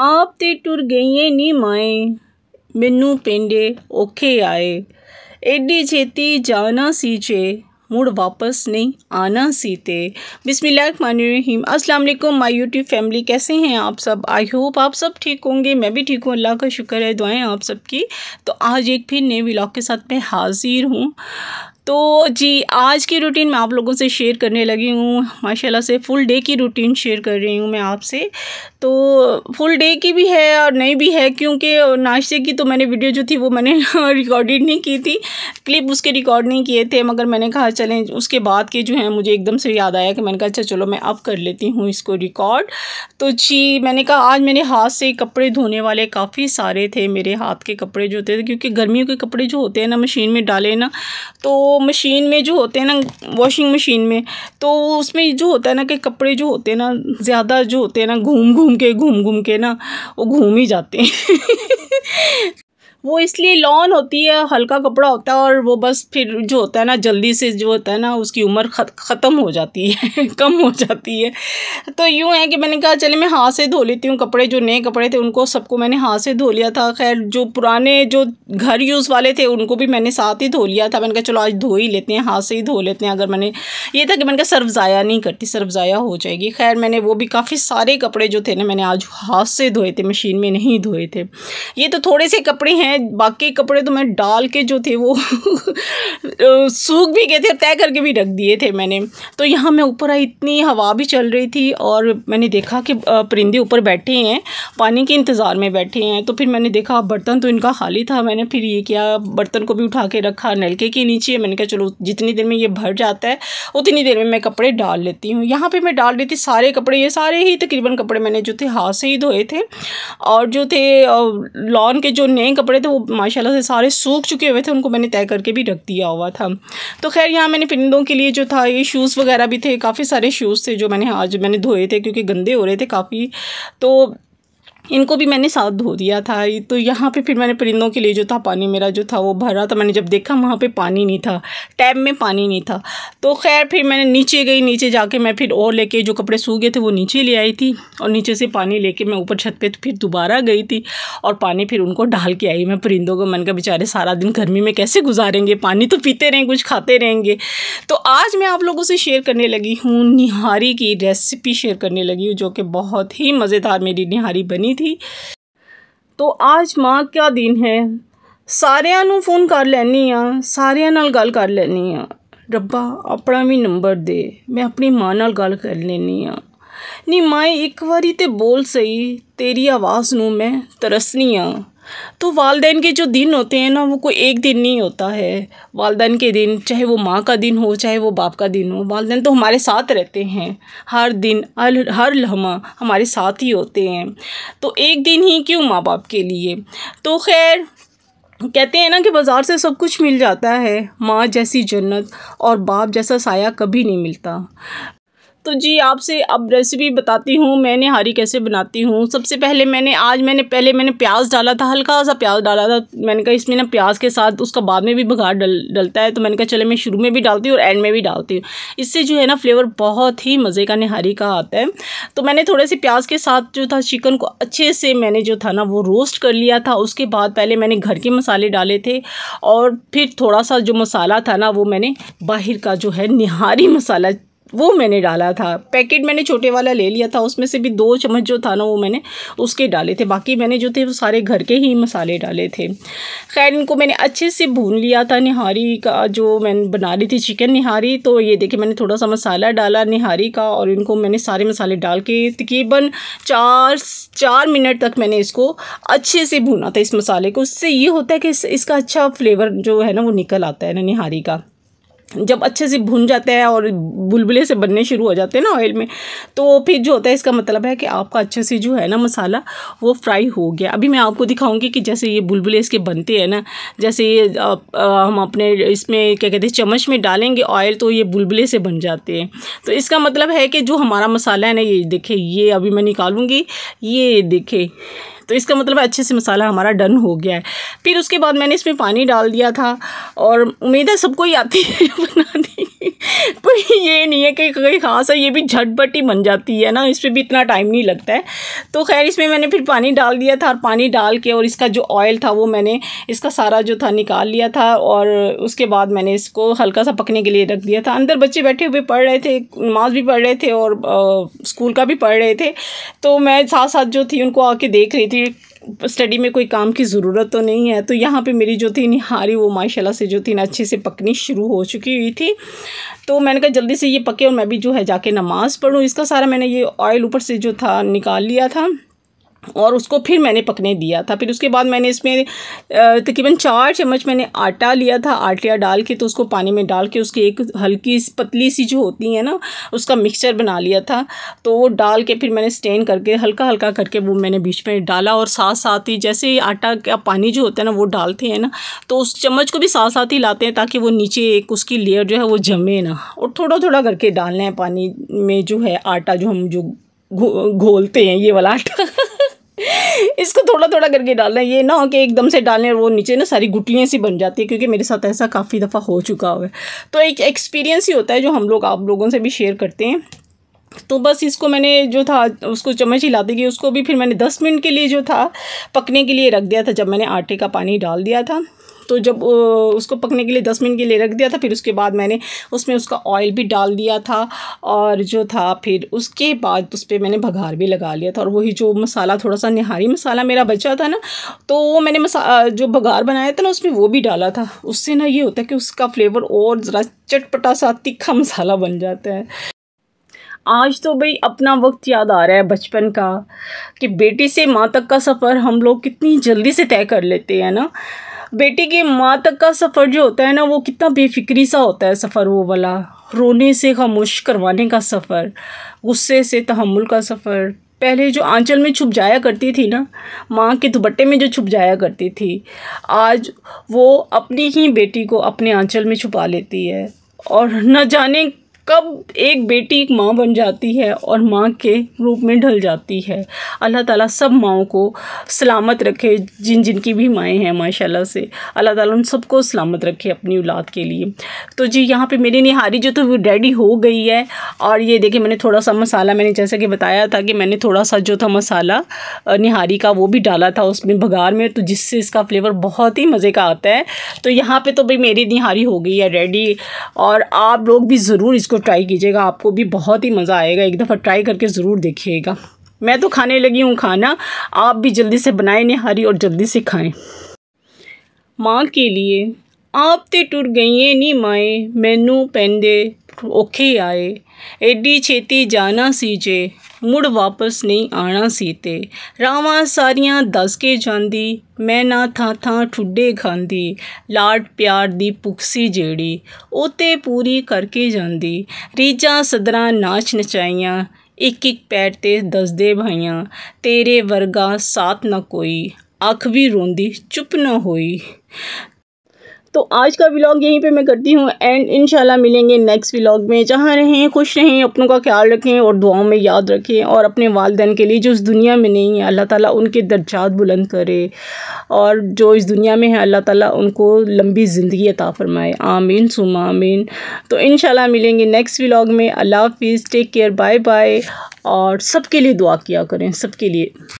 आप ते टुर गई नी माए मैनू पेंडे औखे आए एडी छेती जाना सी ਜੇ मुड़ वापस नहीं आना सीते बिसमीम अस्सलाम माय यूट्यूब फैमिली कैसे हैं आप सब आई होप आप सब ठीक होंगे मैं भी ठीक हूँ अल्लाह का शुक्र है दुआएं आप सबकी तो आज एक फिर नए व्लॉग के साथ मैं हाज़िर हूँ तो जी आज की रूटीन मैं आप लोगों से शेयर करने लगी हूँ माशाल्लाह से फुल डे की रूटीन शेयर कर रही हूँ मैं आपसे तो फुल डे की भी है और नहीं भी है क्योंकि नाश्ते की तो मैंने वीडियो जो थी वो मैंने रिकॉर्डेड नहीं की थी क्लिप उसके रिकॉर्ड नहीं किए थे मगर मैंने कहा चलें उसके बाद के जो है मुझे एकदम से याद आया कि मैंने कहा अच्छा चलो मैं अब कर लेती हूँ इसको रिकॉर्ड तो जी मैंने कहा आज मेरे हाथ से कपड़े धोने वाले काफ़ी सारे थे मेरे हाथ के कपड़े जो होते थे क्योंकि गर्मियों के कपड़े जो होते हैं ना मशीन में डाले ना तो वो मशीन में जो होते हैं ना वॉशिंग मशीन में तो उसमें जो होता है ना कि कपड़े जो होते हैं ना ज़्यादा जो होते हैं ना घूम घूम के घूम घूम के ना वो घूम ही जाते हैं वो इसलिए लॉन होती है हल्का कपड़ा होता है और वो बस फिर जो होता है ना जल्दी से जो होता है ना उसकी उम्र ख़त्म हो जाती है कम हो जाती है तो यूँ है कि मैंने कहा चले मैं हाथ से धो लेती हूँ कपड़े जो नए कपड़े थे उनको सबको मैंने हाथ से धो लिया था खैर जो पुराने जो घर यूज़ वाले थे उनको भी मैंने साथ ही धो लिया था मैंने कहा चलो आज धो ही लेते हैं हाथ से ही धो लेते हैं अगर मैंने ये था कि मैंने कहा सर्फ ज़ाया नहीं करती सर्फ ज़ाया हो जाएगी खैर मैंने वो भी काफ़ी सारे कपड़े जो थे ना मैंने आज हाथ से धोए थे मशीन में नहीं धोए थे ये तो थोड़े से कपड़े हैं मैं बाकी कपड़े तो मैं डाल के जो थे वो सूख भी गए थे तय करके भी रख दिए थे मैंने तो यहाँ मैं ऊपर आई इतनी हवा भी चल रही थी और मैंने देखा कि परिंदे ऊपर बैठे हैं पानी के इंतज़ार में बैठे हैं तो फिर मैंने देखा बर्तन तो इनका खाली था मैंने फिर ये किया बर्तन को भी उठा के रखा नलके के नीचे मैंने कहा चलो जितनी देर में ये भर जाता है उतनी देर में मैं कपड़े डाल लेती हूँ यहाँ पर मैं डाल रही थी सारे कपड़े ये सारे ही तकरीबन कपड़े मैंने जो थे हाथ से ही धोए थे और जो थे लॉन के जो नए कपड़े थे तो वो माशाल्लाह से सारे सूख चुके हुए थे उनको मैंने तय करके भी रख दिया हुआ था तो खैर यहाँ मैंने परिंदों के लिए जो था ये शूज़ वगैरह भी थे काफ़ी सारे शूज़ थे जो मैंने आज मैंने धोए थे क्योंकि गंदे हो रहे थे काफ़ी तो इनको भी मैंने साथ धो दिया था तो यहाँ पे फिर मैंने परिंदों के लिए जो था पानी मेरा जो था वो भरा था मैंने जब देखा वहाँ पे पानी नहीं था टैब में पानी नहीं था तो खैर फिर मैंने नीचे गई नीचे जाके मैं फिर और लेके जो कपड़े सूख गए थे वो नीचे ले आई थी और नीचे से पानी लेके मैं ऊपर छत पर तो फिर दोबारा गई थी और पानी फिर उनको डाल के आई मैं परिंदों को मन का बेचारे सारा दिन गर्मी में कैसे गुजारेंगे पानी तो पीते रहें कुछ खाते रहेंगे तो आज मैं आप लोगों से शेयर करने लगी हूँ निहारी की रेसिपी शेयर करने लगी हूँ जो कि बहुत ही मज़ेदार मेरी निहारी बनी थी ਥੀ ਤੋ ਅੱਜ ਮਾਂ ਕਿਆ ਦਿਨ ਹੈ ਸਾਰਿਆਂ ਨੂੰ ਫੋਨ ਕਰ ਲੈਣੀ ਆ ਸਾਰਿਆਂ ਨਾਲ ਗੱਲ ਕਰ ਲੈਣੀ ਆ ਰੱਬਾ ਆਪਣਾ ਵੀ ਨੰਬਰ ਦੇ ਮੈਂ ਆਪਣੀ ਮਾਂ ਨਾਲ ਗੱਲ ਕਰ ਲੈਣੀ ਆ ਨੀ ਮਾਂ ਇੱਕ ਵਾਰੀ ਤੇ ਬੋਲ ਸਹੀ ਤੇਰੀ ਆਵਾਜ਼ ਨੂੰ ਮੈਂ ਤਰਸਨੀ ਆ तो वालदेन के जो दिन होते हैं ना वो कोई एक दिन नहीं होता है वालदेन के दिन चाहे वो माँ का दिन हो चाहे वो बाप का दिन हो वालदेन तो हमारे साथ रहते हैं हर दिन हर हर लम्हा हमारे साथ ही होते हैं तो एक दिन ही क्यों माँ बाप के लिए तो खैर कहते हैं ना कि बाज़ार से सब कुछ मिल जाता है माँ जैसी जन्नत और बाप जैसा साया कभी नहीं मिलता तो जी आपसे अब रेसिपी बताती हूँ मैंने हरी कैसे बनाती हूँ सबसे पहले मैंने आज मैंने पहले मैंने प्याज डाला था हल्का सा प्याज डाला था मैंने कहा इसमें ना प्याज के साथ उसका बाद में भी बघार डल डलता है तो मैंने कहा चले मैं शुरू में भी डालती हूँ और एंड में भी डालती हूँ इससे जो है ना फ्लेवर बहुत ही मज़े का निहारी का आता है तो मैंने थोड़े से प्याज के साथ जो था चिकन को अच्छे से मैंने जो था ना वो रोस्ट कर लिया था उसके बाद पहले मैंने घर के मसाले डाले थे और फिर थोड़ा सा जो मसाला था ना वो मैंने बाहर का जो है निहारी मसाला वो मैंने डाला था पैकेट मैंने छोटे वाला ले लिया था उसमें से भी दो चम्मच जो था ना वो मैंने उसके डाले थे बाकी मैंने जो थे वो सारे घर के ही मसाले डाले थे खैर इनको मैंने अच्छे से भून लिया था निहारी का जो मैंने बना रही थी चिकन निहारी तो ये देखिए मैंने थोड़ा सा मसाला डाला निहारी का और इनको मैंने सारे मसाले डाल के तकरीबन चार चार मिनट तक मैंने इसको अच्छे से भूना था इस मसाले को उससे ये होता है कि इसका अच्छा फ्लेवर जो है ना वो निकल आता है ना निहारी का जब अच्छे से भुन जाते हैं और बुलबुले से बनने शुरू हो जाते हैं ना ऑयल में तो फिर जो होता है इसका मतलब है कि आपका अच्छे से जो है ना मसाला वो फ्राई हो गया अभी मैं आपको दिखाऊंगी कि जैसे ये बुलबुले इसके बनते हैं ना जैसे ये आ, आ, हम अपने इसमें क्या कहते हैं चम्मच में डालेंगे ऑयल तो ये बुलबुले से बन जाते हैं तो इसका मतलब है कि जो हमारा मसाला है ना ये देखे ये अभी मैं निकालूँगी ये देखे तो इसका मतलब अच्छे से मसाला हमारा डन हो गया है फिर उसके बाद मैंने इसमें पानी डाल दिया था और उम्मीद है सबको ही आती है बनाने कोई ये नहीं है कि कोई खास है ये भी झटपट ही बन जाती है ना इसमें भी इतना टाइम नहीं लगता है तो खैर इसमें मैंने फिर पानी डाल दिया था और पानी डाल के और इसका जो ऑयल था वो मैंने इसका सारा जो था निकाल लिया था और उसके बाद मैंने इसको हल्का सा पकने के लिए रख दिया था अंदर बच्चे बैठे हुए पढ़ रहे थे नमाज भी पढ़ रहे थे और स्कूल का भी पढ़ रहे थे तो मैं साथ साथ जो थी उनको आके देख रही थी स्टडी में कोई काम की ज़रूरत तो नहीं है तो यहाँ पे मेरी जो थी निहारी वो माशाल्लाह से जो थी ना अच्छे से पकनी शुरू हो चुकी हुई थी तो मैंने कहा जल्दी से ये पके और मैं भी जो है जाके नमाज़ पढ़ूँ इसका सारा मैंने ये ऑयल ऊपर से जो था निकाल लिया था और उसको फिर मैंने पकने दिया था फिर उसके बाद मैंने इसमें तकरीबन चार चम्मच मैंने आटा लिया था आटा डाल के तो उसको पानी में डाल के उसकी एक हल्की पतली सी जो होती है ना उसका मिक्सचर बना लिया था तो वो डाल के फिर मैंने स्टेन करके हल्का हल्का करके वो मैंने बीच में डाला और साथ साथ ही जैसे ही आटा का पानी जो होता है ना वो डालते हैं ना तो उस चम्मच को भी साथ साथ ही लाते हैं ताकि वो नीचे एक उसकी लेयर जो है वो जमे ना और थोड़ा थोड़ा करके डालना है पानी में जो है आटा जो हम जो घोलते हैं ये वाला आटा इसको थोड़ा थोड़ा करके डालना ये ना हो कि एकदम से डालने और वो नीचे ना सारी गुटलियाँ सी बन जाती है क्योंकि मेरे साथ ऐसा काफ़ी दफ़ा हो चुका हुआ है तो एक एक्सपीरियंस ही होता है जो हम लोग आप लोगों से भी शेयर करते हैं तो बस इसको मैंने जो था उसको चम्मच हिलाती गई उसको भी फिर मैंने दस मिनट के लिए जो था पकने के लिए रख दिया था जब मैंने आटे का पानी डाल दिया था तो जब उसको पकने के लिए दस मिनट के लिए रख दिया था फिर उसके बाद मैंने उसमें उसका ऑयल भी डाल दिया था और जो था फिर उसके बाद उस पर मैंने भगार भी लगा लिया था और वही जो मसाला थोड़ा सा निहारी मसाला मेरा बचा था ना तो वो मैंने जो भगार बनाया था ना उसमें वो भी डाला था उससे ना ये होता है कि उसका फ्लेवर और ज़रा चटपटा सा तीखा मसाला बन जाता है आज तो भाई अपना वक्त याद आ रहा है बचपन का कि बेटी से माँ तक का सफ़र हम लोग कितनी जल्दी से तय कर लेते हैं ना बेटी की माँ तक का सफ़र जो होता है ना वो कितना बेफिक्री सा होता है सफ़र वो वाला रोने से खामोश करवाने का सफ़र गुस्से से तहमुल का सफ़र पहले जो आंचल में छुप जाया करती थी ना माँ के दुपट्टे में जो छुप जाया करती थी आज वो अपनी ही बेटी को अपने आंचल में छुपा लेती है और न जाने कब एक बेटी एक माँ बन जाती है और माँ के रूप में ढल जाती है अल्लाह ताला सब माओ को सलामत रखे जिन जिन की भी माएँ हैं माशाल्लाह से अल्लाह ताला उन सबको सलामत रखे अपनी औलाद के लिए तो जी यहाँ पे मेरी निहारी जो तो वो रेडी हो गई है और ये देखिए मैंने थोड़ा सा मसाला मैंने जैसा कि बताया था कि मैंने थोड़ा सा जो था मसाला निहारी का वो भी डाला था उसमें भगार में तो जिससे इसका फ्लेवर बहुत ही मज़े का आता है तो यहाँ पर तो भाई मेरी निहारी हो गई है रेडी और आप लोग भी ज़रूर इसको इसको ट्राई कीजिएगा आपको भी बहुत ही मज़ा आएगा एक दफ़ा ट्राई करके ज़रूर देखिएगा मैं तो खाने लगी हूँ खाना आप भी जल्दी से बनाएं निहारी और जल्दी से खाएं माँ के लिए आप तो टुर गई नहीं माए मैनू पेंदे औखे आए ਐਡੀ छेती जाना ਸੀ ਮੁੜ ਵਾਪਸ ਨਹੀਂ ਆਣਾ ਸੀ ਤੇ ਰਾਵਾਂ ਸਾਰੀਆਂ ਦੱਸ ਕੇ ਜਾਂਦੀ ਮੈਂ ਨਾ ਥਾਂ ਥਾਂ ਠੁੱਡੇ ਖਾਂਦੀ ਲਾਡ ਪਿਆਰ ਦੀ ਪੁਕਸੀ ਜਿਹੜੀ ਉਤੇ ਪੂਰੀ ਕਰਕੇ ਜਾਂਦੀ ਰੀਜਾਂ ਸਦਰਾਂ ਨਾਚ ਨਚਾਈਆਂ ਇੱਕ ਇੱਕ ਪੈਰ ਤੇ ਦੱਸਦੇ ਭਾਈਆਂ ਤੇਰੇ ਵਰਗਾ ਸਾਥ ਨਾ ਕੋਈ ਅੱਖ ਵੀ ਰੋਂਦੀ ਚੁੱਪ ਨਾ ਹੋਈ तो आज का व्लॉग यहीं पे मैं करती हूँ एंड इन मिलेंगे नेक्स्ट व्लॉग में जहाँ रहें खुश रहें अपनों का ख्याल रखें और दुआओं में याद रखें और अपने वालदेन के लिए जो इस दुनिया में नहीं है अल्लाह ताला उनके दर्जात बुलंद करे और जो इस दुनिया में है अल्लाह ताला उनको लंबी ज़िंदगी अता फ़रमाए आमीन सुम आमीन तो इन मिलेंगे नेक्स्ट व्लाग में अल्लाह हाफिज़ टेक केयर बाय बाय और सबके लिए दुआ किया करें सबके लिए